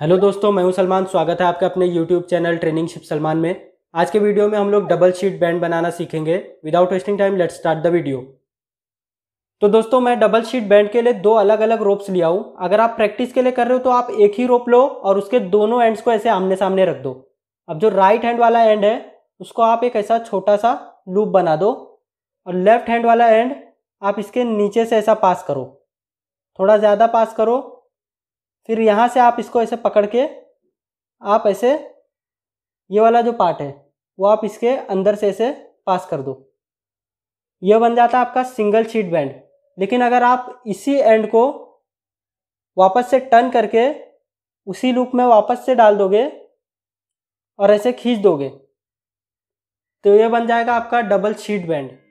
hello दोस्तों मैं हूं सलमान स्वागत है आपका अपने YouTube channel training ship Salman में आज के वीडियो में हम लोग डबल शीट बैंड बनाना सीखेंगे without wasting time let start the video तो दोस्तों मैं डबल शीट बैंड के लिए दो अलग अलग रोप्स लिया हूँ अगर आप प्रैक्टिस के लिए कर रहे हो तो आप एक ही रोप लो और उसके दोनों एंड्स को ऐसे आमने सामने रख दो अब जो राइट हैंड वाला एंड है उसको आप एक ऐसा छोटा सा लूप बना दो और लेफ्ट हैंड वाला एंड आप इसके नीचे से ऐसा पास करो थोड़ा ज़्यादा पास करो फिर यहाँ से आप इसको ऐसे पकड़ के आप ऐसे ये वाला जो पार्ट है वो आप इसके अंदर से ऐसे पास कर दो ये बन जाता है आपका सिंगल शीट बैंड लेकिन अगर आप इसी एंड को वापस से टर्न करके उसी लूप में वापस से डाल दोगे और ऐसे खींच दोगे तो ये बन जाएगा आपका डबल शीट बैंड